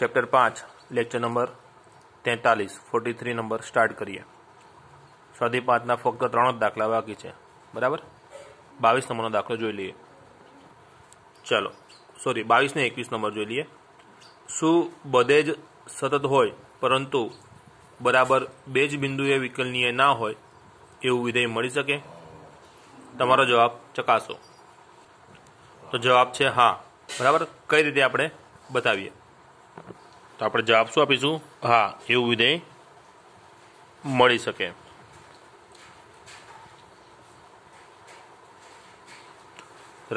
chapter પાંચ lecture number તેતાલીસ forty three number start કરીએ સ્વાધ્યાય પાંચના ફક્ત ત્રણ જ દાખલા બાકી છે બરાબર બાવીસ નંબરનો દાખલો જોઈ લઈએ ચાલો સોરી બાવીસને એકવીસ નંબર જોઈ લઈએ શું બધે જ સતત હોય પરંતુ બરાબર બે જ બિંદુએ વિકલનીય ના હોય એવું વિધેય મળી શકે તમારો જવાબ ચકાસો તો જવાબ છે હા બરાબર કઈ રીતે આપણે બતાવીએ તો આપણે જવાબ શું આપીશું હા એવું વિધેય મળી શકે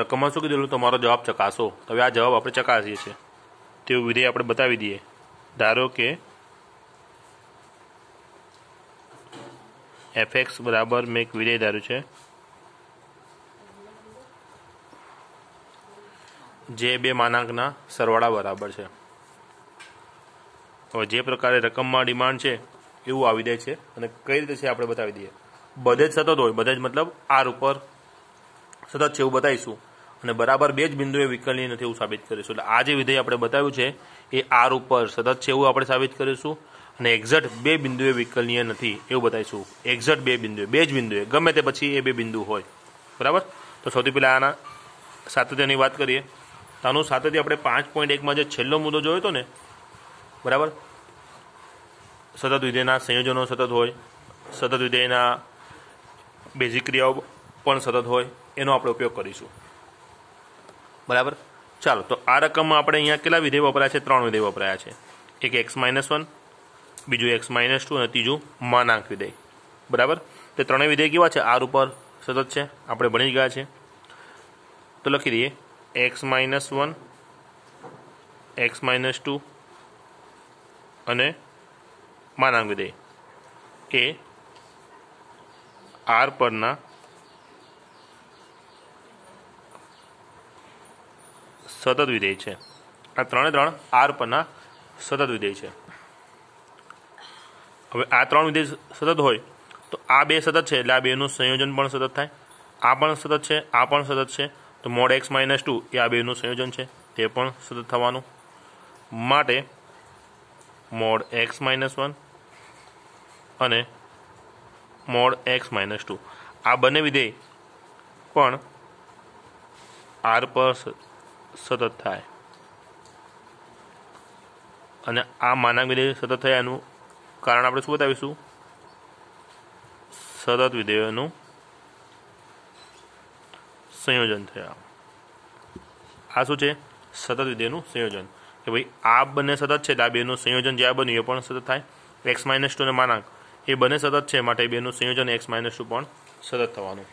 રકમમાં શું કીધેલું તમારો જવાબ ચકાસો હવે આ જવાબ આપણે ચકાસીએ છીએ તેવું વિધેય આપણે બતાવી દઈએ ધારો કે એફ એક્સ બરાબર મેં એક વિધેય ધાર્યું છે જે બે માનાંકના સરવાળા બરાબર છે હવે જે પ્રકારે રકમમાં ડિમાન્ડ છે એવું આવી દે છે અને કઈ રીતે છે આપણે બતાવી દઈએ બધે જ સતત હોય બધે જ મતલબ આર ઉપર સતત છે એવું બતાવીશું અને બરાબર બે જ બિંદુએ વિકલની નથી એવું સાબિત કરીશું એટલે આ જે વિધેય આપણે બતાવ્યું છે એ આર ઉપર સતત છે એવું આપણે સાબિત કરીશું અને એક્ઝેટ બે બિંદુએ વિકલનીય નથી એવું બતાવીશું એક્ઝેટ બે બિંદુએ બે જ બિંદુએ ગમે તે પછી એ બે બિંદુ હોય બરાબર તો સૌથી પહેલાં આના સાતત્યની વાત કરીએ તો આનું સાતત્ય આપણે પાંચ પોઈન્ટ એકમાં જે છેલ્લો મુદ્દો જોયો હતો ને બરાબર સતત વિધેયના સંયોજનો સતત હોય સતત વિધેયના બેઝિક ક્રિયાઓ પણ સતત હોય એનો આપણે ઉપયોગ કરીશું બરાબર ચાલો તો આ રકમમાં આપણે અહીંયા કેટલા વિધેય વપરાયા છે ત્રણ વિધેય વપરાયા છે એક એક્સ માઇનસ વન બીજું એક્સ માઇનસ ટુ અને ત્રીજું માનાંક વિધેય બરાબર તે ત્રણેય વિધેય કેવા છે આર ઉપર સતત છે આપણે ભણી ગયા છે તો લખી દઈએ x minus one x minus two અને માનાંક વિધેય એ આર પરના સતત વિધેય છે આ ત્રણે ત્રણ આર પરના સતત વિધેય છે હવે આ ત્રણ વિધેય સતત હોય તો આ બે સતત છે એટલે આ બેનું સંયોજન પણ સતત થાય આ પણ સતત છે આ પણ સતત છે તો મોડ એક્સ માઇનસ ટુ એ આ બેનું સંયોજન છે તે પણ સતત થવાનું માટે મોડ એક્સ માઇનસ વન અને મોડ એક્સ માઇનસ ટુ આ બંને વિધેય પણ આર પર સતત થાય અને આ માનક વિધેય સતત થયાનું કારણ આપણે શું બતાવીશું સતત વિધેયનું સંયોજન થયા આ શું છે સતત વિધેયનું સંયોજન કે ભાઈ આ બંને સતત છે તો આ બેનું સંયોજન જ્યાં આ બન્યું એ પણ સતત થાય એક્સ માઇનસ ટુ અને માનાંક એ બંને સતત છે માટે બેનું સંયોજન એક્સ માઇનસ ટુ પણ સતત થવાનું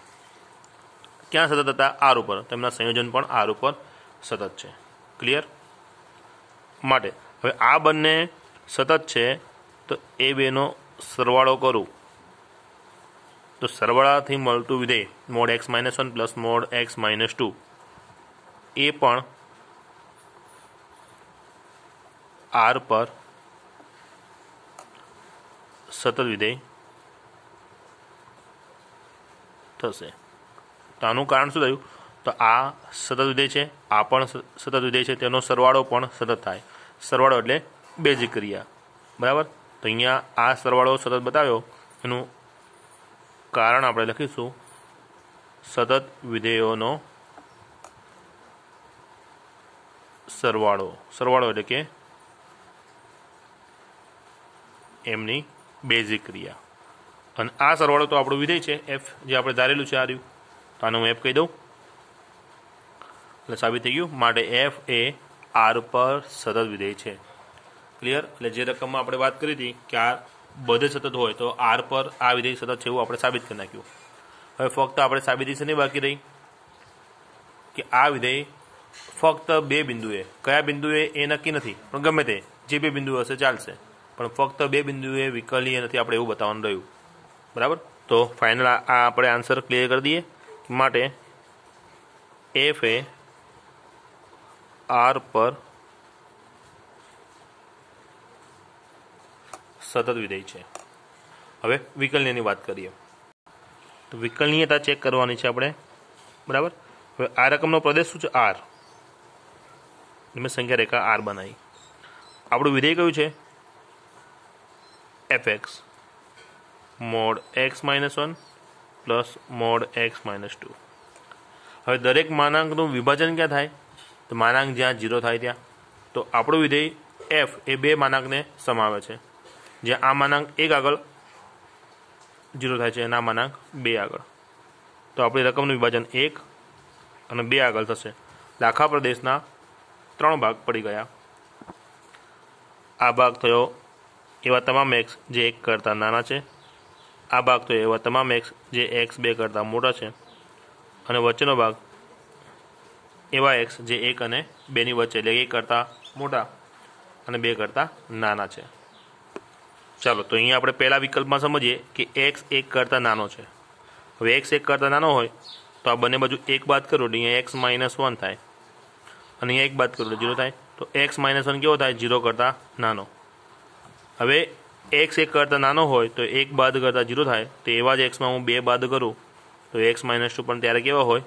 ક્યાં સતત હતા આર ઉપર તેમના સંયોજન પણ આર ઉપર સતત છે ક્લિયર માટે હવે આ બંને સતત છે તો એ બેનો સરવાળો કરું તો સરવાળાથી મળતું વિધેય mod x minus one plus mod x minus two એ પણ આર પર સતત વિધેય થશે તો આનું કારણ શું થયું તો આ સતત વિધેય છે આ પણ સતત વિધેય છે તેનો સરવાળો પણ સતત થાય સરવાળો એટલે બેઝિક ક્રિયા બરાબર તો અહીંયા આ સરવાળો સતત બતાવ્યો એનું કારણ આપણે લખીશું સતત વિધેયોનો સરવાળો સરવાળો એટલે કે એમની બેઝિક ક્રિયા અને આ સરવાળો તો આપણો વિધેય છે એફ જે આપણે ધારેલું છે આર્યું તો આને હું એફ કહી દઉં એટલે સાબિત થઈ ગયું માટે એફ એ આર પર સતત વિધેય છે ક્લિયર એટલે જે રકમમાં આપણે વાત કરી હતી કે આર બધે સતત હોય તો આર પર આ વિધેય સતત છે એવું આપણે સાબિત કરી નાખ્યું હવે ફક્ત આપણે સાબિતી છે નહીં બાકી રહી કે આ વિધેય ફક્ત બે બિંદુએ કયા બિંદુએ એ નક્કી નથી પણ ગમે તે જે બે બિંદુ હશે ચાલશે પણ ફક્ત બે બિંદુએ વિકલીય નથી આપણે એવું બતાવવાનું રહ્યું બરાબર તો ફાઇનલ આ આપણે આન્સર ક્લિયર કરી દઈએ માટે એફ એ આર પર સતત વિધેય છે હવે વિકલનીયની વાત કરીએ તો વિકલનીયતા ચેક કરવાની છે આપણે બરાબર હવે આ રકમનો પ્રદેશ શું છે આર મેં સંખ્યા રેખા આર બનાવી આપણું વિધેય કયું છે f x mod x minus one plus mod x minus two હવે દરેક માનાંકનું વિભાજન ક્યાં થાય તો માનાંક જ્યાં જીરો થાય ત્યાં તો આપણું વિધેય એફ એ બે માનાંકને સમાવે છે જ્યાં આ માનાંક એક આગળ જીરો થાય છે અને આ માનાંક બે આગળ તો આપણી રકમનું વિભાજન એક અને બે આગળ થશે લાખા પ્રદેશના ત્રણ ભાગ પડી ગયા આ ભાગ થયો એવા તમામ એક્સ જે એક કરતાં નાના છે આ ભાગ તો એવા તમામ એક્સ જે એક્સ બે કરતાં મોટા છે અને વચ્ચેનો ભાગ એવા એક્સ જે એક અને બેની વચ્ચે એટલે એક કરતાં મોટા અને બે કરતાં નાના છે ચાલો તો અહીંયા આપણે પહેલા વિકલ્પમાં સમજીએ કે એક્સ એક કરતાં નાનો છે હવે એક્સ એક કરતાં નાનો હોય તો આ બંને બાજુ એક બાદ કરો એટલે અહીંયા એક્સ માઇનસ વન થાય અને અહીંયા એક બાદ કરો એટલે જીરો થાય તો એક્સ માઇનસ વન કેવો થાય ઝીરો કરતાં નાનો હવે એક્સ એક કરતાં નાનો હોય તો એક બાદ કરતાં જીરો થાય તો એવા જ એક્સમાં હું બે બાદ કરું તો એક્સ માઇનસ ટુ પણ ત્યારે કેવા હોય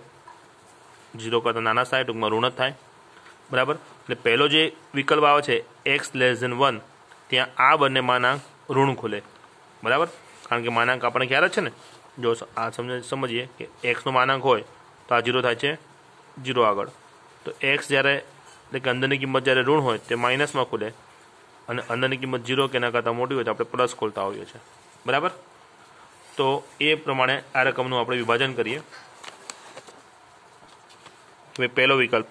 જીરો કરતાં નાના થાય ટૂંકમાં ઋણ જ થાય બરાબર એટલે પહેલો જે વિકલ્પ આવે છે એક્સ લેસ દેન વન ત્યાં આ બંને માનાંક ઋણ ખુલે બરાબર કારણ કે માનાંક આપણને ખ્યાલ જ છે ને જો આ સમજ સમજીએ કે એક્સનું માનાંક હોય તો આ જીરો થાય છે જીરો આગળ તો એક્સ જ્યારે એટલે કે અંદરની કિંમત જ્યારે ઋણ હોય તે માઇનસમાં ખુલે અને અંદરની કિંમત ઝીરો કે એના કરતાં મોટી હોય તો આપણે પ્લસ ખોલતા હોઈએ છીએ બરાબર તો એ પ્રમાણે આ રકમનું આપણે વિભાજન કરીએ હવે પહેલો વિકલ્પ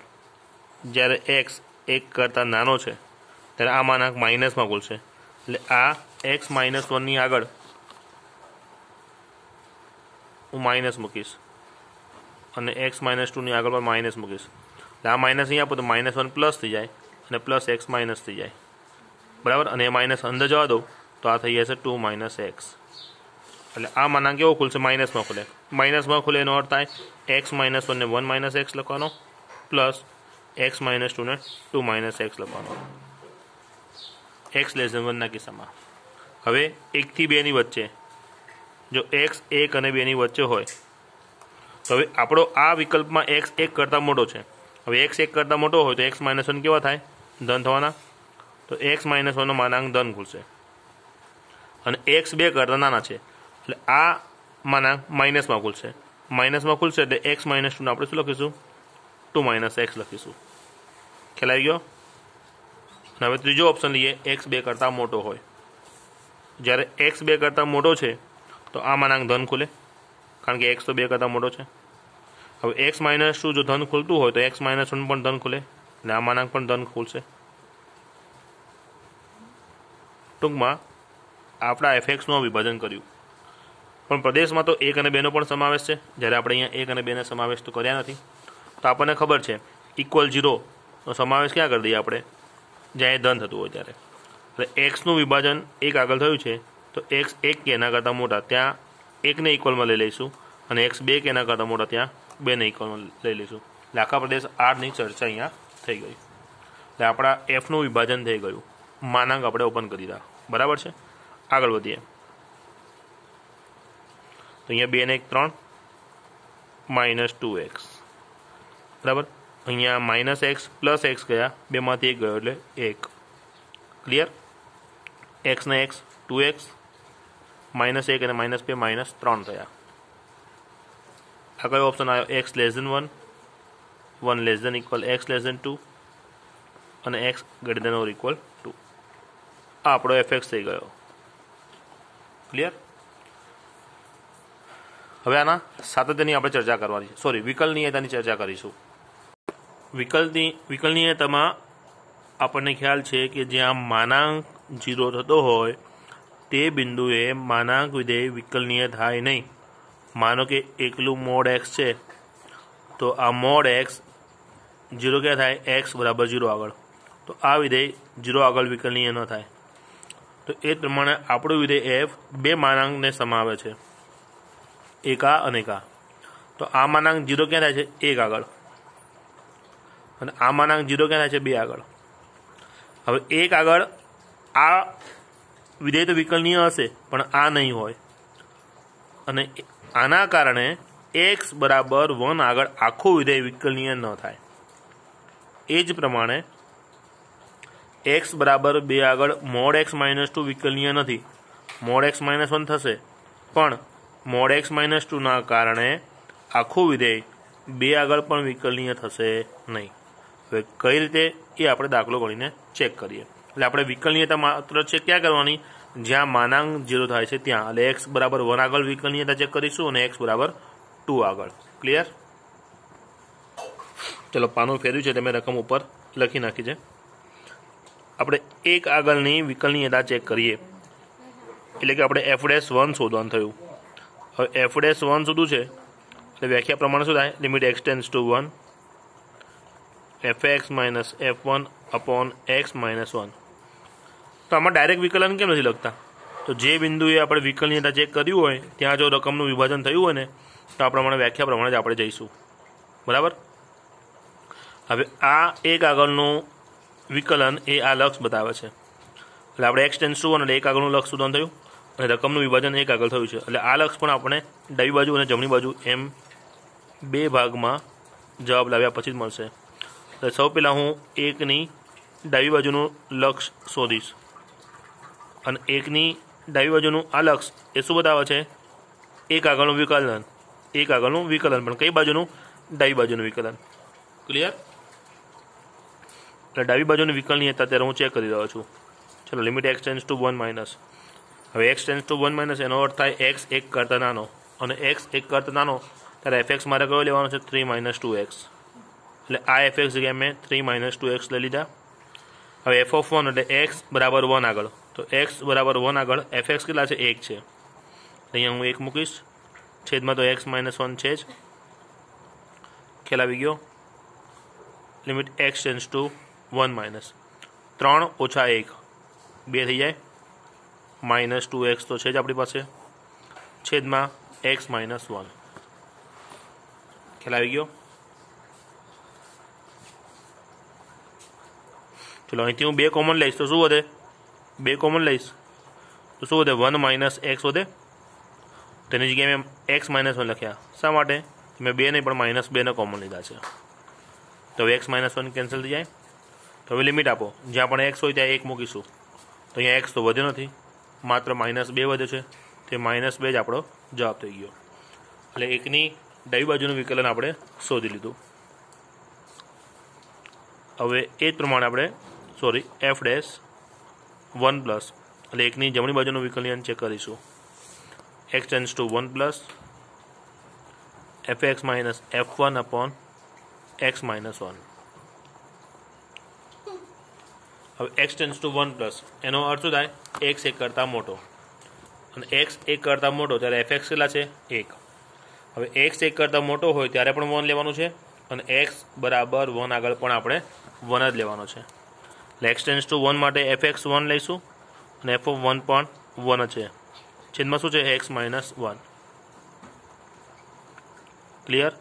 જ્યારે એક્સ એક કરતાં નાનો છે ત્યારે આ માનાંક માઇનસમાં ખુલશે એટલે આ એક્સ માઇનસ વનની આગળ હું માઇનસ મૂકીશ અને એક્સ માઇનસ ટુની આગળ પણ માઇનસ મૂકીશ એટલે આ માઇનસ અહીં આપો તો માઇનસ વન પ્લસ થઈ જાય અને પ્લસ એક્સ માઇનસ થઈ જાય બરાબર અને એ માઇનસ અંદર જવા દઉં તો આ થઈ જશે ટુ માઇનસ એક્સ એટલે આ માના કેવો ખુલશે માઇનસમાં ખુલે માઇનસમાં ખુલે એનો અર્થ થાય એક્સ માઇનસ વનને વન માઇનસ એક્સ લખવાનો પ્લસ એક્સ માઇનસ ટુને ટુ માઇનસ એક્સ લખવાનો એક્સ લેસ વનના કિસ્સામાં હવે એકથી બેની વચ્ચે જો એક્સ એક અને બેની વચ્ચે હોય તો હવે આપણો આ વિકલ્પમાં એક્સ એક કરતાં મોટો છે હવે એક્સ એક કરતાં મોટો હોય તો એક્સ માઇનસ વન કેવા થાય ધન થવાના તો એક્સ માઇનસ વનનો માનાંક ધન ખુલશે અને એક્સ બે કરતાં નાના છે એટલે આ માનાંક માઇનસમાં ખુલશે માઇનસમાં ખુલશે એટલે એક્સ માઇનસ ટુને આપણે શું લખીશું ટુ માઇનસ એક્સ લખીશું ખ્યાલ આવી ગયો હવે ત્રીજો ઓપ્શન લઈએ એક્સ બે કરતાં મોટો હોય જ્યારે એક્સ બે કરતાં મોટો છે તો આ માનાંક ધન ખુલે કારણ કે એક્સ તો બે કરતાં મોટો છે હવે એક્સ માઇનસ ટુ જો ધન ખુલતું હોય તો એક્સ માઇનસ વન પણ ધન ખુલે અને આ માનાંક પણ ધન ખુલશે ટૂંકમાં આપણા એફએક્સનું વિભાજન કર્યું પણ પ્રદેશમાં તો એક અને બેનો પણ સમાવેશ છે જ્યારે આપણે અહીંયા એક અને બેને સમાવેશ તો કર્યા નથી તો આપણને ખબર છે ઇક્વલ ઝીરોનો સમાવેશ ક્યાં કરી દઈએ આપણે જ્યાં એ ધન થતું હોય ત્યારે એટલે એક્સનું વિભાજન એક આગળ થયું છે તો એક્સ એક કે એના કરતાં મોટા ત્યાં એકને ઇક્વલમાં લઈ લઈશું અને એક્સ બે કે એના કરતાં મોટા ત્યાં બેને ઇક્વલમાં લઈ લઈશું એટલે આખા પ્રદેશ આરની ચર્ચા અહીંયા થઈ ગઈ એટલે આપણા એફનું વિભાજન થઈ ગયું માનાંક આપણે ઓપન કરી રહ્યા બરાબર છે આગળ વધીએ તો અહીંયા બે ને એક ત્રણ માઇનસ ટુ એક્સ બરાબર અહીંયા માઇનસ એક્સ પ્લસ એક્સ ગયા બેમાંથી એક ગયો એટલે એક ક્લિયર એક્સ ને એક્સ ટુ એક્સ માઇનસ એક અને માઇનસ બે માઇનસ ત્રણ થયા આ કયો ઓપ્શન આવ્યો x less than one one less than equal x less than two અને x greater than or equal આ આપણો એફએક્સ થઈ ગયો ક્લિયર હવે આના સાતત્યની આપણે ચર્ચા કરવાની છે સોરી વિકલનીયતાની ચર્ચા કરીશું વિકલની વિકલનીયતામાં આપણને ખ્યાલ છે કે જ્યાં માનાંક જીરો થતો હોય તે બિંદુએ માનાંક વિધેય વિકલનીય થાય નહીં માનો કે એકલું મોડ એક્સ છે તો આ મોડ એક્સ જીરો ક્યાં થાય એક્સ બરાબર ઝીરો આગળ તો આ વિધેય જીરો આગળ વિકલનીય ન થાય તો એ પ્રમાણે આપણું વિધેય એફ બે માનાંકને સમાવે છે એકા અને કા તો આ માનાંક જીરો ક્યાં થાય છે એક આગળ અને આ માનાંક જીરો ક્યાં થાય છે બે આગળ હવે એક આગળ આ વિધેય તો વિકલનીય હશે પણ આ નહીં હોય અને આના કારણે એક્સ બરાબર વન આગળ આખું વિધેય વિકલનીય ન થાય એ જ પ્રમાણે એક્સ બરાબર બે આગળ મોડ એક્સ માઇનસ ટુ વિકલનીય નથી મોડ એક્સ માઇનસ વન થશે પણ મોડ એક્સ માઇનસ ટુના કારણે આખું વિધેય બે આગળ પણ વિકલનીય થશે નહીં હવે કઈ રીતે એ આપણે દાખલો ગણીને ચેક કરીએ એટલે આપણે વિકલનીયતા માત્ર છે ક્યાં કરવાની જ્યાં માનાંક જીરો થાય છે ત્યાં એટલે એક્સ બરાબર વન આગળ વિકલનીયતા ચેક કરીશું અને એક્સ બરાબર ટુ આગળ ક્લિયર ચલો પાનું ફેર્યું છે તમે રકમ ઉપર લખી નાખી છે આપણે એક આગળની વિકલની યદા ચેક કરીએ એટલે કે આપણે એફડેસ વન શોધવાનું થયું હવે એફડેસ વન શોધું છે એટલે વ્યાખ્યા પ્રમાણે શું થાય limit x tends to one f x minus f one upon x minus one તો આમાં ડાયરેક્ટ વિકલન કેમ નથી લખતા તો જે બિંદુએ આપણે વિકલની યદા ચેક કર્યું હોય ત્યાં જો રકમનું વિભાજન થયું હોય ને તો આ પ્રમાણે વ્યાખ્યા પ્રમાણે જ આપણે જઈશું બરાબર હવે આ એક આગળનું વિકલન એ આ લક્ષ બતાવે છે એટલે આપણે એક્સટેન્સ શું અને એક આગળનું લક્ષ શોધવાનું થયું અને રકમનું વિભાજન એક આગળ થયું છે એટલે આ લક્ષ પણ આપણે ડાબી બાજુ અને જમણી બાજુ એમ બે ભાગમાં જવાબ લાવ્યા પછી જ મળશે એટલે સૌ પહેલાં હું એકની ડાબી બાજુનું લક્ષ શોધીશ અને એકની ડાબી બાજુનું આ લક્ષ એ શું બતાવે છે એક આગળનું વિકલન એક આગળનું વિકલન પણ કઈ બાજુનું ડાબી બાજુનું વિકલન ક્લિયર એટલે ડાબી બાજુની વિકલની હતા ત્યારે હું ચેક કરી રહ્યો છું ચલો limit x tends to one minus હવે x tends to one minus એનો અર્થ થાય એક્સ એક કરતા નાનો અને એક્સ એક કરતાં નાનો ત્યારે એફ એક્સ મારે કયો લેવાનો છે થ્રી માઇનસ ટુ એક્સ એટલે આ એફ એક્સ જગ્યાએ મેં થ્રી માઇનસ ટુ એક્સ લઈ લીધા હવે એફ ઓફ વન એટલે એક્સ બરાબર વન આગળ તો એક્સ બરાબર વન આગળ એફ એક્સ કેટલા છે એક છે અહીંયા હું એક મૂકીશ છેદમાં તો એક્સ માઇનસ વન છે જ ખેલાવી ગયો limit x change to one minus ત્રણ ઓછા એક બે થઈ જાય માઇનસ ટુ એક્સ તો છે જ આપણી પાસે છેદમાં એક્સ માઇનસ વન ખ્યાલ આવી ગયો ચલો અહીંથી હું બે કોમન લઈશ તો શું વધે બે કોમન લઈશ તો શું વધે વન માઇનસ એક્સ વધે તેની જગ્યાએ મેં એક્સ માઇનસ વન લખ્યા શા માટે મેં બે નહીં પણ માઇનસ બેને કોમન લીધા છે તો એક્સ માઇનસ વન કેન્સલ થઈ જાય તો હવે લિમિટ આપો જ્યાં પણ એક્સ હોય ત્યાં એક મૂકીશું તો અહીંયા એક્સ તો વધ્યો નથી માત્ર માઇનસ બે વધે છે તે માઇનસ બે જ આપણો જવાબ થઈ ગયો એટલે એકની ડાબી બાજુનું વિકલન આપણે શોધી લીધું હવે એ જ પ્રમાણે આપણે sorry f dash one plus એટલે એકની જમણી બાજુનું વિકલન ચેક કરીશું x tends to one plus f x minus f one upon x minus one હવે x tends to one plus એનો અર્થ શું થાય એક્સ એક કરતાં મોટો અને એક્સ એક કરતાં મોટો ત્યારે એફ એક્સ કેટલા છે એક હવે એક્સ એક કરતાં મોટો હોય ત્યારે પણ વન લેવાનું છે અને એક્સ બરાબર વન આગળ પણ આપણે વન જ લેવાનો છે એટલે એક્સ ટેન્સ ટુ વન માટે એફ એક્સ વન લઈશું અને એફ વન પણ વન છે છેદમાં શું છે એક્સ માઇનસ વન ક્લિયર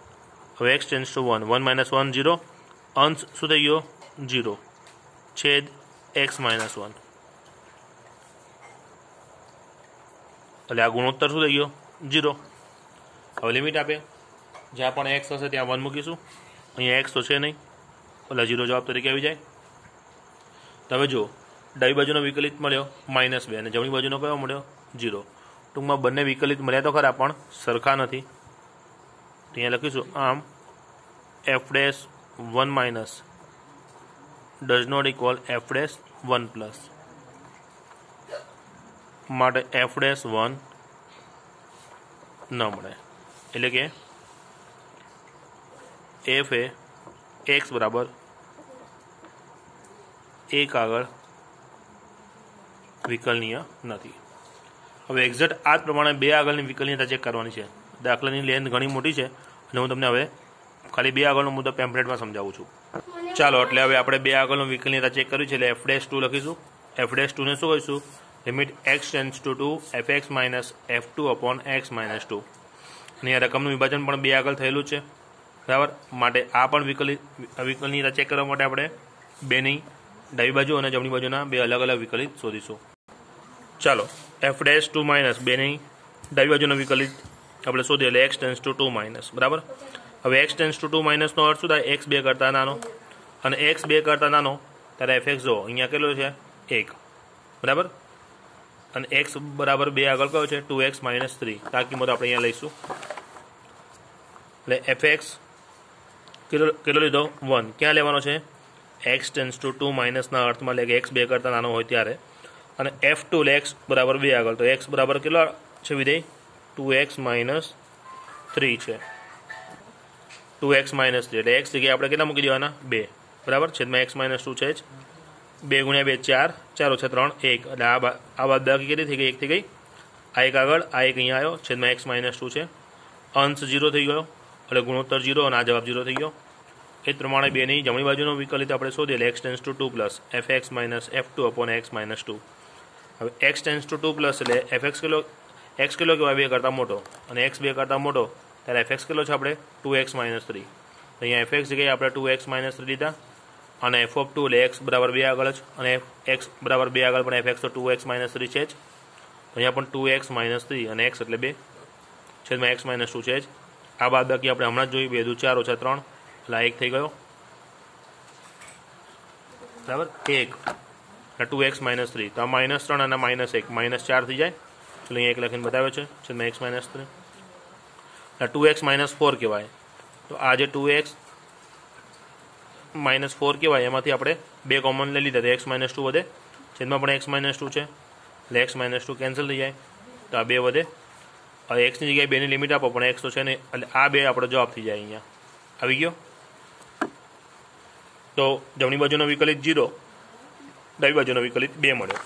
હવે x tends to one one minus one zero અંશ શું થઈ ગયો જીરો છેદ એક્સ માઇનસ વન એટલે આ ગુણોત્તર શું થઈ ગયો જીરો હવે લિમિટ આપે જ્યાં પણ એક્સ હશે ત્યાં વન મૂકીશું અહીંયા એક્સ તો છે નહીં એટલે જીરો જવાબ તરીકે આવી જાય તમે જુઓ ડાબી બાજુનો વિકલિત મળ્યો માઇનસ બે અને જમણી બાજુનો કયો મળ્યો જીરો ટૂંકમાં બંને વિકલિત મળ્યા તો ખરા પણ સરખા નથી અહીંયા લખીશું આમ f dash one minus does not equal f dash one plus માટે f dash વન ન મળે એટલે કે એફ એ એક્સ બરાબર એક આગળ વિકલનીય નથી હવે એક્ઝેક્ટ આ જ પ્રમાણે બે આગળની વિકલનીયતા ચેક કરવાની છે દાખલાની લેન્થ ઘણી મોટી છે અને હું તમને હવે ખાલી બે આગળનો મુદ્દો પેમ્પલેટમાં સમજાવું છું ચાલો એટલે હવે આપણે બે આગળનું વિકલનીયતા ચેક કર્યું છે એટલે એફ ડેશ ટુ લખીશું એફ ડેશ ટુને શું કહીશું limit x tends to two f x minus f two upon x minus two અને આ રકમનું વિભાજન પણ બે આગળ થયેલું છે બરાબર માટે આ પણ વિકલિત વિકલનીયતા ચેક કરવા માટે આપણે બેની ડાબી બાજુ અને જમણી બાજુના બે અલગ અલગ વિકલિત શોધીશું ચાલો એફ ડેસ ટુ માઇનસ બેની ડાબી બાજુનો વિકલિત આપણે શોધીએ એટલે x tends to two minus બરાબર હવે એક્સ ટેન્સ ટુ ટુ માઇનસનો અર્થ શું થાય એક્સ બે કરતાં નાનો અને એક્સ બે કરતા નાનો ત્યારે એફ એક્સ જો અહીંયા કેટલો છે એક બરાબર અને એક્સ બરાબર બે આગળ કયો છે ટુ એક્સ માઇનસ થ્રી આ કિંમતો આપણે અહીંયા લઈશું એટલે એફ એક્સ કેટલો કેટલો લીધો વન ક્યાં લેવાનો છે એક્સ ટેન્સ ટુ ટુ માઇનસના અર્થમાં લે કે એક્સ બે કરતાં નાનો હોય ત્યારે અને એફ ટુ એક્સ બરાબર બે આગળ તો એક્સ બરાબર કેટલો છે વિધેય ટુ એક્સ માઇનસ થ્રી છે ટુ એક્સ માઇનસ થ્રી એટલે એક્સ જગ્યાએ આપણે કેટલા મૂકી દેવાના બે બરાબર છેદમાં એક્સ માઇનસ ટુ છે જ બે ગુણ્યા બે ચાર ચારો છે ત્રણ એક એટલે આ આ બાદ બાકી કેટલી થઈ ગઈ એક થઈ ગઈ આ એક આગળ આ એક અહીંયા આવ્યો છેદમાં એક્સ માઇનસ ટુ છે અંશ જીરો થઈ ગયો એટલે ગુણોત્તર ઝીરો અને આ જવાબ જીરો થઈ ગયો એ પ્રમાણે બેની જમણી બાજુનો વિકલિત આપણે શોધીએ એટલે x tends to two plus f x minus f two upon x minus two હવે x tends to two plus એટલે એફ એક્સ કિલો એક્સ કિલો કેવાય બે કરતાં મોટો અને એક્સ બે કરતાં મોટો ત્યારે એફ એક્સ કિલો છે આપણે ટુ એક્સ માઇનસ થ્રી અહીંયા એફ એક્સ જગ્યાએ આપણે ટુ એક્સ માઇનસ થ્રી લીધા અને એફ ઓફ ટુ એટલે એક્સ બરાબર બે આગળ જ અને એક્સ બરાબર બે આગળ પણ એફ એક્સ તો ટુ એક્સ માઇનસ થ્રી છે જ અહીંયા પણ ટુ એક્સ માઇનસ થ્રી અને એક્સ એટલે બે છેદમાં એક્સ માઇનસ ટુ છે જ આ બાદ બાકી આપણે હમણાં જ જોયું બે દુ ચાર ઓછા ત્રણ એટલે એક થઈ ગયો બરાબર એક એટલે ટુ એક્સ માઇનસ થ્રી તો આ માઇનસ ત્રણ અને માઇનસ એક માઇનસ ચાર થઈ જાય એટલે અહીંયા એક લખીને બતાવે છે છેદમાં એક્સ માઇનસ થ્રી એટલે ટુ એક્સ માઇનસ ફોર કહેવાય તો આ જે ટુ એક્સ માઇનસ ફોર કહેવાય એમાંથી આપણે બે કોમન લઈ લીધા એક્સ માઇનસ ટુ વધે જેમાં પણ એક્સ માઇનસ ટુ છે એટલે એક્સ માઇનસ ટુ કેન્સલ થઈ જાય તો આ બે વધે હવે એક્સની જગ્યાએ બેની લિમિટ આપો પણ એક્સ તો છે ને એટલે આ બે આપણો જવાબ થઈ જાય અહીંયા આવી ગયો તો જમણી બાજુનો વિકલિત જીરો ડાબી બાજુનો વિકલિત બે મળ્યો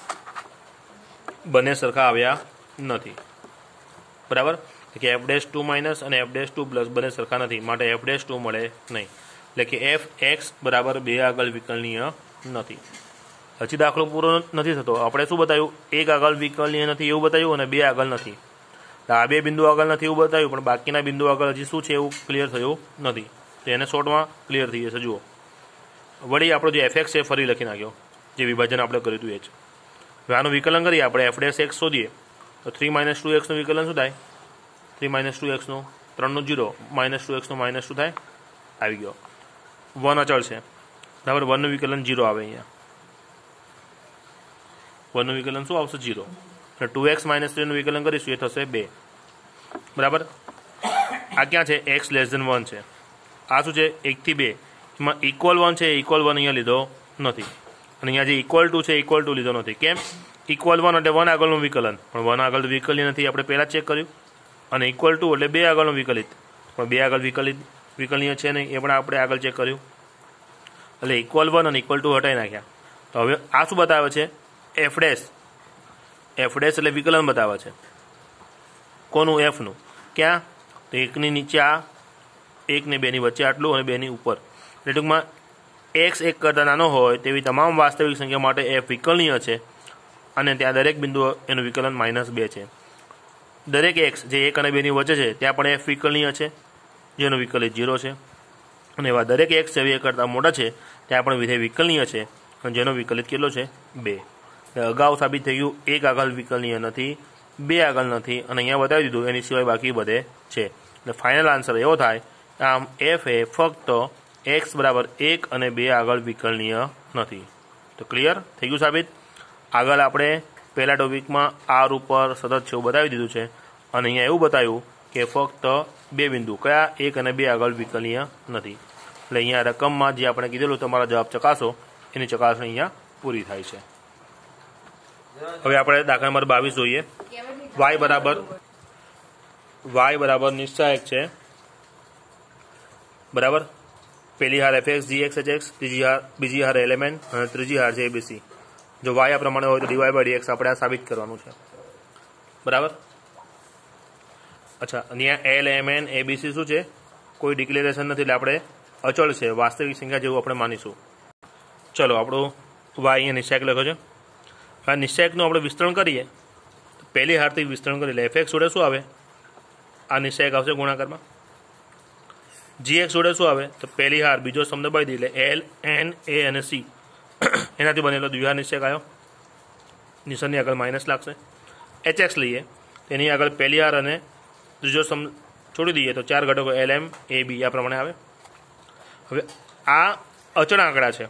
બંને સરખા આવ્યા નથી બરાબર કે એફ ડેશ ટુ માઇનસ અને એફ ડેશ ટુ પ્લસ બંને સરખા નથી માટે એફ ડેશ ટુ મળે નહીં એટલે કે એફ એક્સ બરાબર બે આગળ વિકલનીય નથી હજી દાખલો પૂરો નથી થતો આપણે શું બતાવ્યું એક આગળ વિકલનીય નથી એવું બતાવ્યું અને બે આગળ નથી આ બે બિંદુ આગળ નથી એવું બતાવ્યું પણ બાકીના બિંદુ આગળ હજી શું છે એવું ક્લિયર થયું નથી તો એને શોર્ટમાં ક્લિયર થઈ જશે જુઓ વળી આપણો જે એફ એક્સ છે ફરી લખી નાખ્યો જે વિભાજન આપણે કર્યું હતું એ જ હવે આનું વિકલન કરીએ આપણે એફ ડેસ એક્સ શોધીએ તો થ્રી માઇનસ ટુ એક્સનું વિકલન શું થાય થ્રી માઇનસ ટુ એક્સનું ત્રણનું જીરો માઇનસ ટુ એક્સનું માઇનસ ટુ થાય આવી ગયો વન અચળ છે બરાબર વનનું વિકલન જીરો આવે અહીંયા વનનું વિકલન શું આવશે જીરો એટલે ટુ એક્સ માઇનસ થ્રીનું વિકલન કરીશું એ થશે બે બરાબર આ ક્યાં છે એક્સ લેસ દેન વન છે આ શું છે એકથી બે એમાં ઇક્વલ વન છે ઇક્વલ વન અહીંયા લીધો નથી અને અહીંયા જે ઇક્વલ ટુ છે ઇક્વલ ટુ લીધો નથી કેમ ઇક્વલ વન એટલે વન આગળનું વિકલન પણ વન આગળ વિકલ્ય નથી આપણે પહેલાં ચેક કર્યું અને ઇક્વલ ટુ એટલે બે આગળનું વિકલિત પણ બે આગળ વિકલિત વિકલનીય છે નહીં એ પણ આપણે આગળ ચેક કર્યું એટલે ઇક્વલ વન અને ઇક્વલ ટુ હટાવી નાખ્યા તો હવે આ શું બતાવે છે એફડેશ એફડેશ એટલે વિકલન બતાવે છે કોનું એફનું ક્યાં તો એકની નીચે આ એક ને બેની વચ્ચે આટલું અને બેની ઉપર એટલે ટૂંકમાં એક્સ એક કરતાં નાનો હોય તેવી તમામ વાસ્તવિક સંખ્યા માટે એફ વિકલનીય છે અને ત્યાં દરેક બિંદુઓ એનું વિકલન માઇનસ બે છે દરેક એક્સ જે એક અને બેની વચ્ચે છે ત્યાં પણ એફ વિકલનીય છે જેનું વિકલ એ જીરો છે અને એવા દરેક એક્સ જે કરતાં મોટા છે ત્યાં પણ વિધેય વિકલનીય છે અને જેનો વિકલિત કેટલો છે બે અગાઉ સાબિત થઈ ગયું એક આગળ વિકલનીય નથી બે આગળ નથી અને અહીંયા બતાવી દીધું એની સિવાય બાકી બધે છે એટલે ફાઇનલ આન્સર એવો થાય આમ એફ એ ફક્ત એક્સ બરાબર એક અને બે આગળ વિકલનીય નથી તો ક્લિયર થઈ ગયું સાબિત આગળ આપણે પહેલા ટોપિકમાં આર ઉપર સતત છે બતાવી દીધું છે અને અહીંયા એવું બતાવ્યું કે ફક્ત બે બિંદુ કયા એક અને બે આગળ વિકલનીય નથી એટલે અહીંયા રકમમાં જે આપણે કીધેલું તમારા જવાબ ચકાસો એની ચકાસણી અહીંયા પૂરી થાય છે હવે આપણે દાખલા નંબર બાવીસ જોઈએ વાય બરાબર વાય બરાબર નિશ્ચાયક છે બરાબર પહેલી હાર f x g x h x ત્રીજી હાર બીજી હાર એલેમેન્ટ અને ત્રીજી હાર છે એબીસી જો વાય આ પ્રમાણે હોય તો ડીવાય બાય ડીએક્સ આપણે આ સાબિત કરવાનું છે બરાબર અચ્છા અહીંયા એલ એમ એન એબીસી શું છે કોઈ ડિક્લેરેશન નથી એટલે આપણે અચળ છે વાસ્તવિક સંખ્યા જેવું આપણે માનીશું ચલો આપણું વાય અહીંયા નિશ્ચયક લખ્યો છે આ નિશ્ચયકનું આપણે વિસ્તરણ કરીએ પહેલી હારથી વિસ્તરણ કરી લે એફ એક્સ જોડે શું આવે આ નિશ્ચયક આવશે ગુણાકારમાં જી એક્સ જોડે શું આવે તો પહેલી હાર બીજો શબ્દ બાઈ દઈએ એલ એન એ અને સી એનાથી બનેલો દ્વિહાર નિશ્ચયક આવ્યો નિશાનની આગળ માઇનસ લાગશે એચ એક્સ લઈએ એની આગળ પહેલી હાર અને જો સમ છોડી દઈએ તો ચાર ઘટકો એલ એમ એ બી આ પ્રમાણે આવે હવે આ અચળ આંકડા છે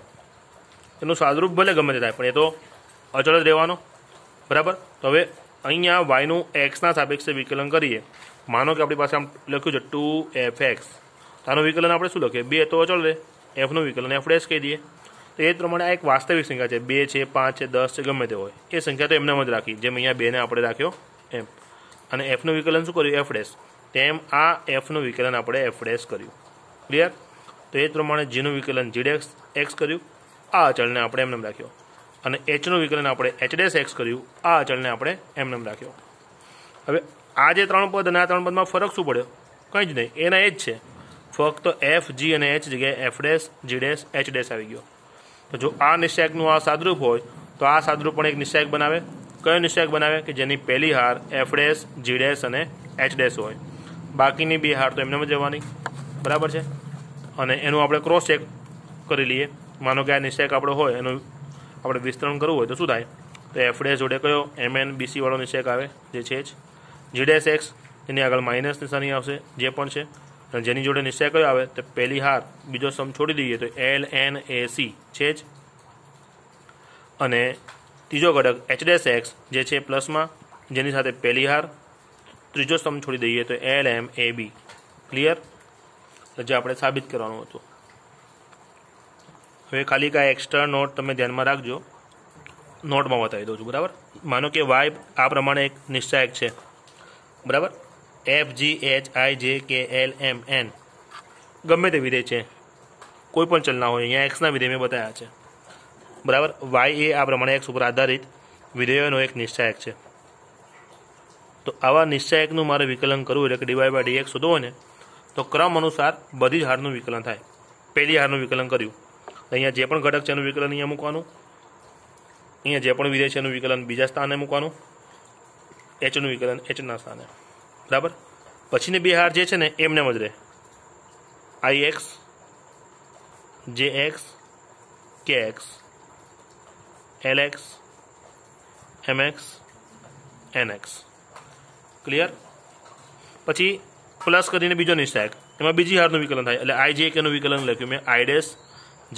એનું સ્વાદરૂપ ભલે ગમે તે થાય પણ એ તો અચળ જ રહેવાનો બરાબર તો હવે અહીંયા વાયનું એક્સના સાપેક્ષે વિકલન કરીએ માનો કે આપણી પાસે આમ લખ્યું છે ટુ એફ એક્સ આનું વિકલન આપણે શું લખીએ બે તો અચળ રહે એફનું વિકલન એફ ડેશ કહી દઈએ તો એ પ્રમાણે આ એક વાસ્તવિક સંખ્યા છે બે છે પાંચ છે દસ છે ગમે તે હોય એ સંખ્યા તો એમને જ રાખી જેમ અહીંયા બેને આપણે રાખ્યો એમ અને એફનું વિકલન શું કર્યું એફ ડેસ તેમ આ એફનું વિકલન આપણે એફ ડેશ કર્યું ક્લિયર તો એ પ્રમાણે જીનું વિકલન જી ડેક્સ એક્સ કર્યું આ અચળને આપણે એમનેમ રાખ્યો અને એચનું વિકલન આપણે એચ ડેશ એક્સ કર્યું આ અચળને આપણે એમનેમ રાખ્યો હવે આ જે ત્રણ પદ અને આ ત્રણ પદમાં ફરક શું પડ્યો કંઈ જ નહીં એના એ જ છે ફક્ત એફ જી અને એચ જગ્યાએ f dash g dash h dash આવી ગયો તો જો આ નિશ્ચયકનું આ સાદરૂપ હોય તો આ સાદરૂપ પણ એક નિશ્ચયક બનાવે કયો નિશાક બનાવે કે જેની પહેલી હાર એફ ડેશ જી ડેશ અને એચ ડેશ હોય બાકીની બે હાર તો એમને જવાની બરાબર છે અને એનું આપણે ક્રોસ ચેક કરી લઈએ માનો કે આ નિશાક આપણો હોય એનું આપણે વિસ્તરણ કરવું હોય તો શું થાય તો એફ ડેશ જોડે કયો એમ એન બીસી વાળો નિશાક આવે જે છે જ જી ડેશ એક્સ એની આગળ માઇનસ નિશાની આવશે જે પણ છે અને જેની જોડે નિશ્ચય કયો આવે તો પહેલી હાર બીજો સમ છોડી દઈએ તો એલ એન એ સી છે જ અને ત્રીજો ઘટક એચ ડેશ એક્સ જે છે પ્લસમાં જેની સાથે પહેલી હાર ત્રીજો સ્તંભ છોડી દઈએ તો એલ એમ એ બી ક્લિયર જે આપણે સાબિત કરવાનું હતું હવે ખાલી કાંઈ એક્સ્ટ્રા નોટ તમે ધ્યાનમાં રાખજો નોટમાં બતાવી દઉં છું બરાબર માનો કે વાય આ પ્રમાણે એક નિશ્ચાયક છે બરાબર એફ જી એચ આઈ જે કે એલ એમ એન ગમે તે વિધેય છે કોઈ પણ ચલના હોય અહીંયા એક્સના વિધેય મેં બતાવ્યા છે બરાબર વાય એ આ પ્રમાણે એક્સ ઉપર આધારિત વિધેયોનો એક નિશ્ચાયક છે તો આવા નિશ્ચાયકનું મારે વિકલન કરવું એટલે કે ડીવાય બાય ડીએક્સ શોધવો ને તો ક્રમ અનુસાર બધી જ હારનું વિકલન થાય પહેલી હારનું વિકલન કર્યું અહીંયા જે પણ ઘટક છે એનું વિકલન અહીંયા મૂકવાનું અહીંયા જે પણ વિધેય છે એનું વિકલન બીજા સ્થાને મૂકવાનું એચનું વિકલન એચના સ્થાને બરાબર પછીની બે હાર જે છે ને એમને જ રહે i x j x k x l x m x n x clear પછી પ્લસ કરીને બીજો નિશાક એમાં બીજી હારનું વિકલન થાય એટલે આઈ જે કેનું વિકલન લખ્યું મેં આઈ ડેશ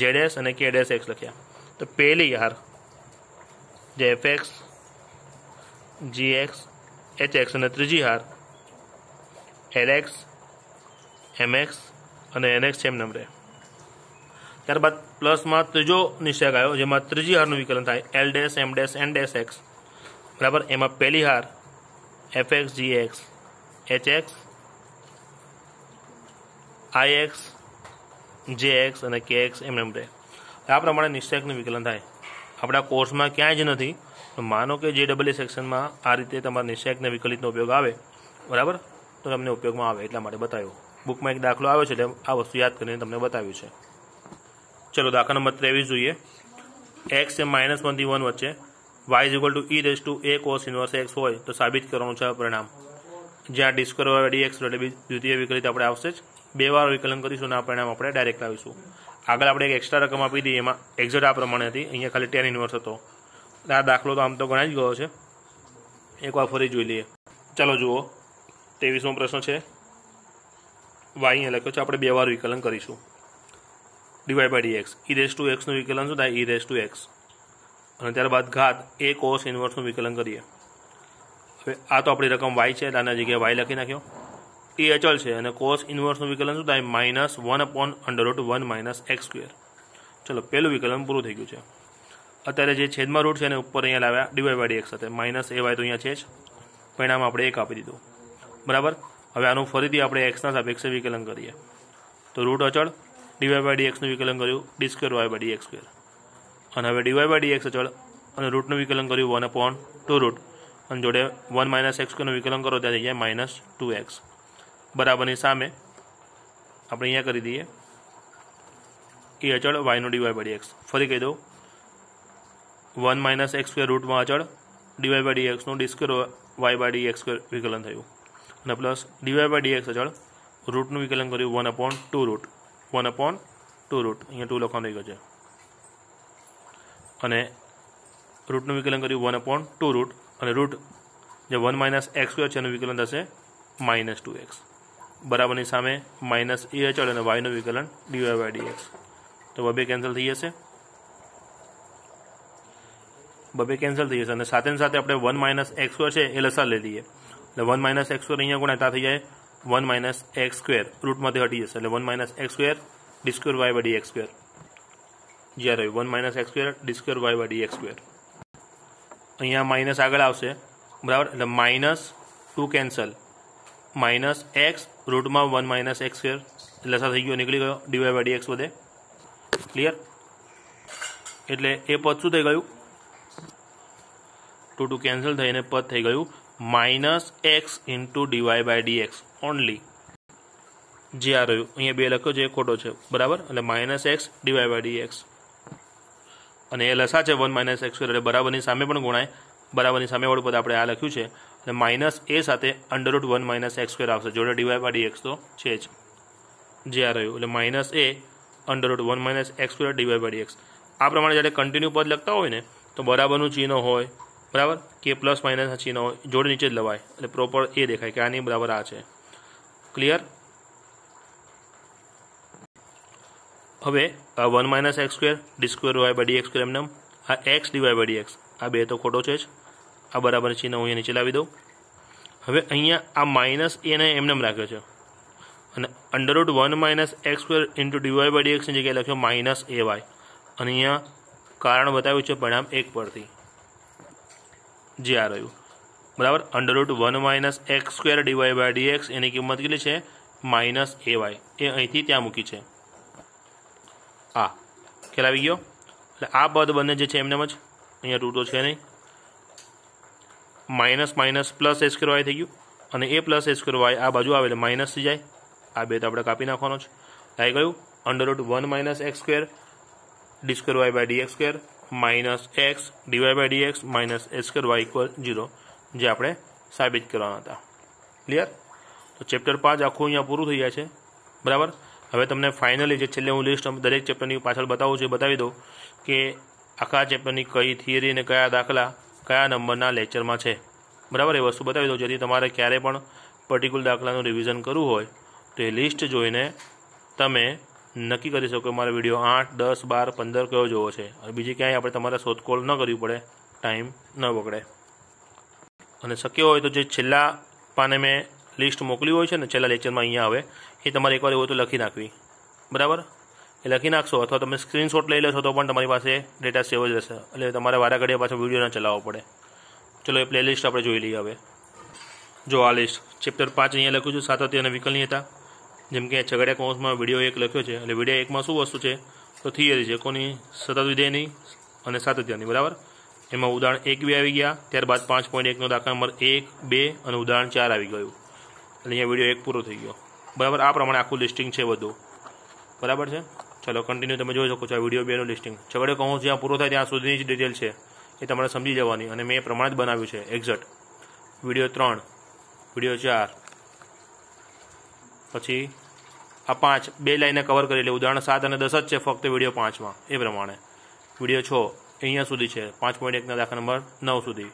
જે અને કે ડેશ એક્સ લખ્યા તો પહેલી હાર જે f x g x h x અને ત્રીજી હાર એલ એક્સ એમ એક્સ અને એન એક્સ એમ નંબરે ત્યારબાદ પ્લસમાં ત્રીજો નિષેક આવ્યો જેમાં ત્રીજી હારનું વિકલન થાય l dash m dash n dash x બરાબર એમાં પહેલી હાર f x g x h x i x j x અને કે એક્સ એમ એમ રહે આ પ્રમાણે નિષેકનું વિકલન થાય આપણા કોર્સમાં ક્યાંય જ નથી માનો કે જે ડબલ સેક્શનમાં આ રીતે તમારા નિષેકને વિકલિતનો ઉપયોગ આવે બરાબર તો તમને ઉપયોગમાં આવે એટલા માટે બતાવ્યો બુકમાં એક દાખલો આવ્યો છે એટલે આ વસ્તુ યાદ કરીને તમને બતાવ્યું છે ચલો દાખલા નંબર ત્રેવીસ જોઈએ એક્સ એ માઇનસ વનથી વન વચ્ચે y is equal to e raise to a cos inverse x હોય તો સાબિત કરવાનું છે પરિણામ જ્યાં ડિસ્કવર હોય ડી એક્સ એટલે દ્વિતીય વિકલિત આપણે આવશે જ બે વાર વિકલન કરીશું અને આ પરિણામ આપણે ડાયરેક્ટ લાવીશું આગળ આપણે એક એક્સ્ટ્રા રકમ આપી દઈએ એમાં એક્ઝેક્ટ આ પ્રમાણે હતી અહીંયા ખાલી ટેન ઇન્વર્સ હતો આ દાખલો તો આમ તો ગણાઈ જ ગયો છે એક વાર ફરી જોઈ લઈએ ચાલો જુઓ ત્રેવીસમો પ્રશ્ન છે વાય અહીંયા લખ્યો છે આપણે બે વાર વિકલન કરીશું divide by dx e raise to એક્સનું વિકલન શું થાય ઈ રેસ ટુ એક્સ અને ત્યારબાદ ઘાત એ કોસ ઇન્વર્સનું વિકલન કરીએ હવે આ તો આપણી રકમ વાય છે એટલે આના જગ્યાએ વાય લખી નાખ્યો એ અચળ છે અને કોસ ઇન્વર્સનું વિકલન શું થાય minus one upon under root one minus x square ચલો પહેલું વિકલન પૂરું થઈ ગયું છે અત્યારે જે છેદમાં રૂટ છે એને ઉપર અહીંયા લાવ્યા ડીવાય બાય એક્સ સાથે માઇનસ એ વાય તો અહીંયા છે જ પરિણામ આપણે એક આપી દીધું બરાબર હવે આનું ફરીથી આપણે એક્સના સાપેક્ષે વિકલન કરીએ તો રૂટ અચળ ડીવાય બાય એક્સનું વિકલન કર્યું d square y by x square અને હવે ડીવાય બાય એક્સ અચળ અને રૂટનું વિકલન કર્યું વન અપોન ટુ રૂટ અને જોડે વન માઇનસ એક્સ સ્ક્વેરનું વિકલન કરો ત્યાં થઈ જાય માઇનસ ટુ એક્સ બરાબરની સામે આપણે અહીંયા કરી દઈએ એ અચળ વાયનું ડીવાય બાય એક્સ ફરી કહી દઉં વન માઇનસ એક્સ સ્ક્વેર રૂટમાં અચળ ડીવાય બાય એક્સનું d square y by dx square વિકલન થયું અને પ્લસ ડીવાય બાય એક્સ અચળ રૂટનું વિકલન કર્યું one upon two root one upon two root અહીંયા ટુ લખવાનું રહ્યું છે અને રૂટનું વિકલન કર્યું વન અપોન ટુ રૂટ અને રૂટ જે વન માઇનસ એક્સ સ્ક્વેર છે એનું વિકલન થશે માઇનસ ટુ એક્સ બરાબરની સામે માઇનસ એ અચળ અને વાયનું વિકલન ડીવાય બાય ડીએક્સ તો બબે કેન્સલ થઈ જશે બબે કેન્સલ થઈ જશે અને સાથે સાથે આપણે વન માઇનસ એક્સ સ્ક્વેર છે એ લસા લઈ લઈએ એટલે વન માઇનસ એક્સ સ્ક્વેર અહીંયા ગુણાતા થઈ જાય વન માઇનસ એક્સ સ્ક્વેર રૂટમાંથી હટી જશે એટલે one minus x square d square y by d x square જ્યારે one minus x square d square y by d x square અહીંયા માઇનસ આગળ આવશે બરાબર એટલે minus two cancel minus x રૂટમાં વન માઇનસ એક્સ સ્ક્વેર એટલે સાથે થઈ ગયો નીકળી ગયો ડીવાય બાય ડીએક્સ વધે ક્લિયર એટલે એ પદ શું થઈ ગયું ટુ ટુ કેન્સલ થઈને પદ થઈ ગયું minus x into dy by x only જે આ રહ્યું અહીંયા બે લખ્યો છે એ ખોટો છે બરાબર એટલે minus x dy by d x અને એ લસા છે વન માઇનસ એક્સ એટલે બરાબરની સામે પણ ગુણાય બરાબરની સામેવાળું પદ આપણે આ લખ્યું છે અને માઇનસ એ સાથે under root one minus x square આવશે જોડે ડીવાય બાય ડીએક્સ તો છે જ જે આ રહ્યું એટલે minus a under root one minus x square dy by dx આ પ્રમાણે જ્યારે કન્ટિન્યુ પદ લખતા હોય ને તો બરાબરનું ચિહ્ન હોય બરાબર કે પ્લસ માઇનસના ચિહ્ન હોય જોડે નીચે જ લવાય એટલે પ્રોપર એ દેખાય કે આની બરાબર આ છે ક્લિયર હવે આ one minus x square d square y by d x square એમનેમ આ x dy by d x આ બે તો ખોટો છે જ આ બરાબર ચિહ્ન હું અહીંયા નીચે લાવી દઉં હવે અહીંયા આ માઇનસ એને એમનેમ રાખ્યો છે અને under root one minus x square into dy by d એક્સની જગ્યાએ લખ્યો માઇનસ એ વાય અને અહીંયા કારણ બતાવ્યું છે પરિણામ એક પરથી જે આ રહ્યું બરાબર under root one minus x square dy by dx એની કિંમત કેટલી છે માઇનસ એ વાય એ અહીંથી ત્યાં મૂકી છે આ ખ્યાલ આવી ગયો એટલે આ પદ બંને જે છે એમને જ અહીંયા રૂટો છે નહીં minus minus plus a square y થઈ ગયું અને એ પ્લસ એ સ્ક્વેર વાય આ બાજુ આવે એટલે માઇનસ થઈ જાય આ બે તો આપણે કાપી નાખવાનો છે આવી ગયું under root one minus x square d y by dx square minus x dy by dx minus a square y equal zero જે આપણે સાબિત કરવાના હતા ક્લિયર તો ચેપ્ટર પાંચ આખું અહીંયા પૂરું થઈ ગયા છે બરાબર હવે તમને ફાઇનલી જે છેલ્લે હું લિસ્ટ દરેક ચેપ્ટરની પાછળ બતાવું છું બતાવી દઉં કે આખા ચેપ્ટરની કઈ થિયરી અને કયા દાખલા કયા નંબરના લેક્ચરમાં છે બરાબર એ વસ્તુ બતાવી દઉં જેથી તમારે ક્યારે પણ પર્ટિક્યુલર દાખલાનું રિવિઝન કરવું હોય તો એ લિસ્ટ જોઈને તમે નક્કી કરી શકો મારા વિડીયો આઠ દસ બાર પંદર કયો જોવો છે બીજી ક્યાંય આપણે તમારે શોધખોળ ન કરવી પડે ટાઈમ ન બગડે અને શક્ય હોય તો જે છેલ્લા પાને મેં લિસ્ટ મોકલી હોય છે ને છેલ્લા લેક્ચરમાં અહીંયા આવે એ તમારે એકવાર એવું તો લખી નાખવી બરાબર એ લખી નાખશો અથવા તમે સ્ક્રીનશોટ લઈ લેશો તો પણ તમારી પાસે ડેટા સેવ જ રહેશે એટલે તમારે વારા ઘડીએ પાછો વિડીયો ન ચલાવવો પડે ચલો એ પ્લેલિસ્ટ આપણે જોઈ લઈએ હવે જો આ લિસ્ટ ચેપ્ટર પાંચ અહીંયા લખ્યું છે સાતત્ય અને વિકલનીયતા જેમ કે છગડિયા કોર્સમાં વિડીયો એક લખ્યો છે એટલે વિડીયો એકમાં શું વસ્તુ છે તો થિયરી છે કોની સતત વિધેયની અને સાતત્યની બરાબર એમાં ઉદાહરણ એક બે આવી ગયા ત્યારબાદ પાંચ પોઈન્ટ એકનો દાખલા નંબર એક બે અને ઉદાહરણ ચાર આવી ગયું એટલે અહીંયા વિડીયો એક પૂરો થઈ ગયો બરાબર આ પ્રમાણે આખું લિસ્ટિંગ છે બધું બરાબર છે ચલો કન્ટિન્યુ તમે જોઈ શકો છો આ વિડીયો બેનું લિસ્ટિંગ છેવડે કહું જ્યાં પૂરો થાય ત્યાં સુધીની જ ડિટેલ છે એ તમારે સમજી જવાની અને મેં એ પ્રમાણે જ બનાવ્યું છે એક્ઝેક્ટ વિડીયો ત્રણ વિડીયો ચાર પછી આ પાંચ બે લાઈને કવર કરી લે ઉદાહરણ સાત અને દસ જ છે ફક્ત વિડીયો પાંચમાં એ પ્રમાણે વિડીયો છ અહીંયા સુધી છે પાંચ પોઈન્ટ એકના દાખલા નંબર નવ સુધી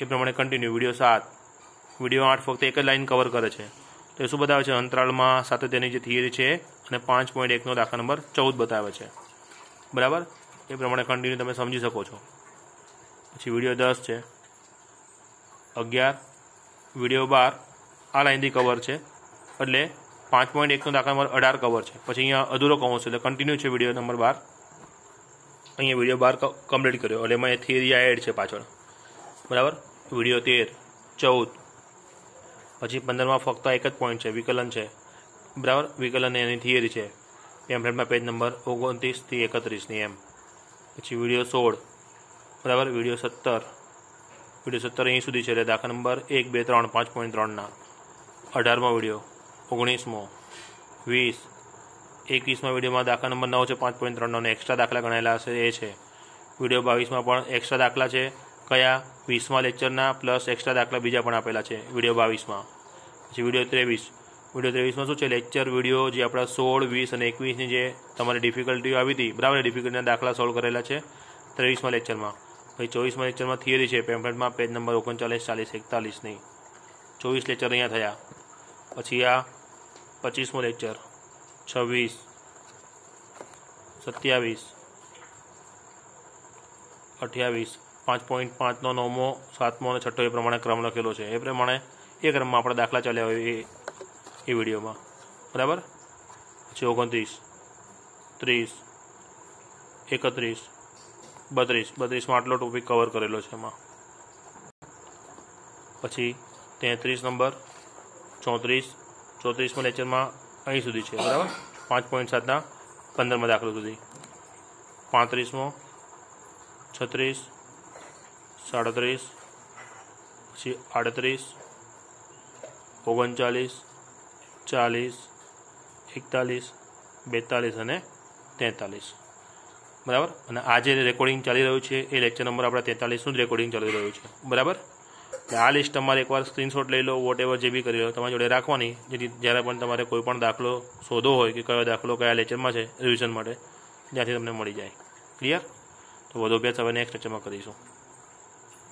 એ પ્રમાણે કન્ટિન્યુ વિડીયો સાત વિડીયો આઠ ફક્ત એક જ લાઇન કવર કરે છે તો એ શું બતાવે છે અંતરાળમાં સાતત્યની જે થિયરી છે અને પાંચ પોઈન્ટ એકનો દાખલા નંબર ચૌદ બતાવે છે બરાબર એ પ્રમાણે કન્ટિન્યુ તમે સમજી શકો છો પછી વિડીયો દસ છે અગિયાર વિડીયો બાર આ લાઇનથી કવર છે એટલે પાંચ પોઈન્ટ એકનો દાખલા નંબર અઢાર કવર છે પછી અહીંયા અધૂરો કૌંસ છે એટલે કન્ટિન્યુ છે વિડીયો નંબર બાર અહીંયા વિડીયો બાર કમ્પ્લીટ કર્યો અને એમાં થિયરી એડ છે પાછળ બરાબર વિડીયો તેર ચૌદ પછી પંદરમાં ફક્ત એક જ પોઈન્ટ છે વિકલન છે બરાબર વિકલન એની થિયરી છે પેમ્પલેટમાં પેજ નંબર ઓગણત્રીસથી એકત્રીસની એમ પછી વિડીયો સોળ બરાબર વિડીયો સત્તર વિડીયો સત્તર અહીં સુધી છે એટલે દાખલા નંબર એક બે ત્રણ પાંચ પોઈન્ટ ત્રણના અઢારમો વિડીયો ઓગણીસમો વીસ એકવીસમાં વિડીયોમાં દાખલા નંબર નવ છે પાંચ પોઈન્ટ ત્રણનો એક્સ્ટ્રા દાખલા ગણાયેલા હશે એ છે વિડીયો બાવીસમાં પણ એક્સ્ટ્રા દાખલા છે કયા વીસમાં લેક્ચરના પ્લસ એક્સ્ટ્રા દાખલા બીજા પણ આપેલા છે વિડીયો બાવીસમાં પછી વિડીયો ત્રેવીસ વિડીયો ત્રેવીસમાં શું છે લેક્ચર વિડીયો જે આપણા સોળ વીસ અને એકવીસની જે તમારી ડિફિકલ્ટીઓ આવી હતી બરાબર ડિફિકલ્ટીના દાખલા સોલ્વ કરેલા છે ત્રેવીસમાં લેક્ચરમાં પછી ચોવીસમાં લેક્ચરમાં થિયરી છે પેમ્ફલેટમાં પેજ નંબર ઓગણચાલીસ ચાલીસ એકતાલીસની ચોવીસ લેક્ચર અહીંયા થયા પછી આ પચીસમો લેક્ચર છવ્વીસ સત્યાવીસ અઠ્યાવીસ પાંચ પોઈન્ટ પાંચનો નવમો સાતમો અને છઠ્ઠો એ પ્રમાણે ક્રમ લખેલો છે એ પ્રમાણે એ ક્રમમાં આપણે દાખલા ચાલ્યા હોય એ એ વિડીયોમાં બરાબર પછી ઓગણત્રીસ ત્રીસ એકત્રીસ બત્રીસ બત્રીસમાં આટલો ટોપિક કવર કરેલો છે એમાં પછી તેત્રીસ નંબર ચોત્રીસ ચોત્રીસમાં લેક્ચરમાં અહીં સુધી છે બરાબર પાંચ પોઈન્ટ સાતના પંદરમાં દાખલો સુધી પાંત્રીસમો છત્રીસ સાડત્રીસ પછી આડત્રીસ ઓગણચાલીસ ચાલીસ એકતાલીસ બેતાલીસ અને તેતાલીસ બરાબર અને આજે રેકોર્ડિંગ ચાલી રહ્યું છે એ લેક્ચર નંબર આપણા તેતાલીસનું જ રેકોર્ડિંગ ચાલી રહ્યું છે બરાબર કે આ લિસ્ટ તમારે એકવાર સ્ક્રીનશોટ લઈ લો વોટ એવર જે બી કરી લો તમારી જોડે રાખવાની જેથી જ્યારે પણ તમારે કોઈ પણ દાખલો શોધો હોય કે કયો દાખલો કયા લેક્ચરમાં છે રિવિઝન માટે ત્યાંથી તમને મળી જાય ક્લિયર તો વધુ અભ્યાસ હવે નેક્સ્ટ લેક્ચરમાં કરીશું